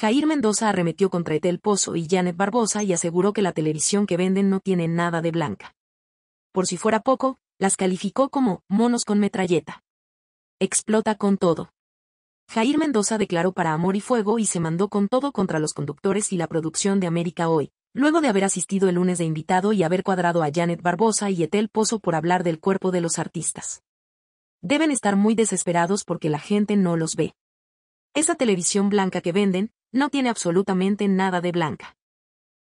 Jair Mendoza arremetió contra Etel Pozo y Janet Barbosa y aseguró que la televisión que venden no tiene nada de blanca. Por si fuera poco, las calificó como monos con metralleta. Explota con todo. Jair Mendoza declaró para Amor y Fuego y se mandó con todo contra los conductores y la producción de América Hoy, luego de haber asistido el lunes de invitado y haber cuadrado a Janet Barbosa y Etel Pozo por hablar del cuerpo de los artistas. Deben estar muy desesperados porque la gente no los ve. Esa televisión blanca que venden, no tiene absolutamente nada de blanca.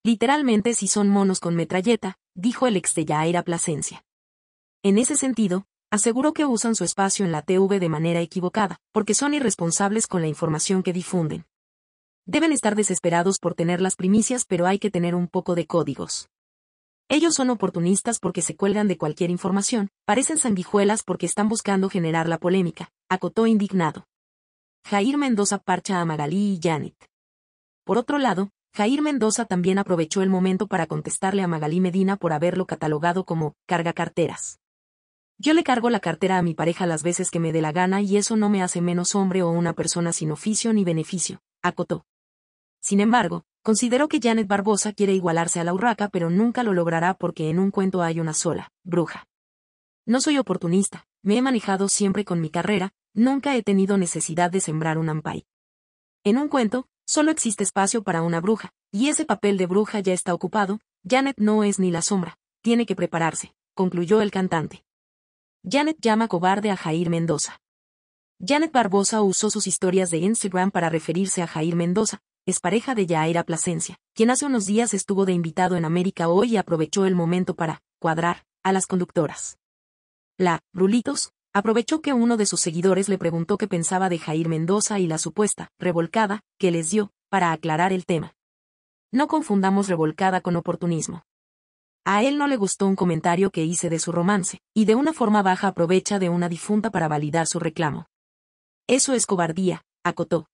Literalmente si son monos con metralleta, dijo el ex de Yaira Plasencia. En ese sentido, aseguró que usan su espacio en la TV de manera equivocada, porque son irresponsables con la información que difunden. Deben estar desesperados por tener las primicias, pero hay que tener un poco de códigos. Ellos son oportunistas porque se cuelgan de cualquier información, parecen sanguijuelas porque están buscando generar la polémica, acotó indignado. Jair Mendoza parcha a Magalí y Janet. Por otro lado, Jair Mendoza también aprovechó el momento para contestarle a Magalí Medina por haberlo catalogado como carga carteras. Yo le cargo la cartera a mi pareja las veces que me dé la gana y eso no me hace menos hombre o una persona sin oficio ni beneficio, acotó. Sin embargo, consideró que Janet Barbosa quiere igualarse a la urraca pero nunca lo logrará porque en un cuento hay una sola, bruja. No soy oportunista, me he manejado siempre con mi carrera, Nunca he tenido necesidad de sembrar un ampai. En un cuento, solo existe espacio para una bruja, y ese papel de bruja ya está ocupado, Janet no es ni la sombra, tiene que prepararse, concluyó el cantante. Janet llama cobarde a Jair Mendoza. Janet Barbosa usó sus historias de Instagram para referirse a Jair Mendoza, es pareja de Yaira Plasencia, quien hace unos días estuvo de invitado en América Hoy y aprovechó el momento para cuadrar a las conductoras. La «brulitos» aprovechó que uno de sus seguidores le preguntó qué pensaba de Jair Mendoza y la supuesta revolcada que les dio, para aclarar el tema. No confundamos revolcada con oportunismo. A él no le gustó un comentario que hice de su romance, y de una forma baja aprovecha de una difunta para validar su reclamo. Eso es cobardía, acotó.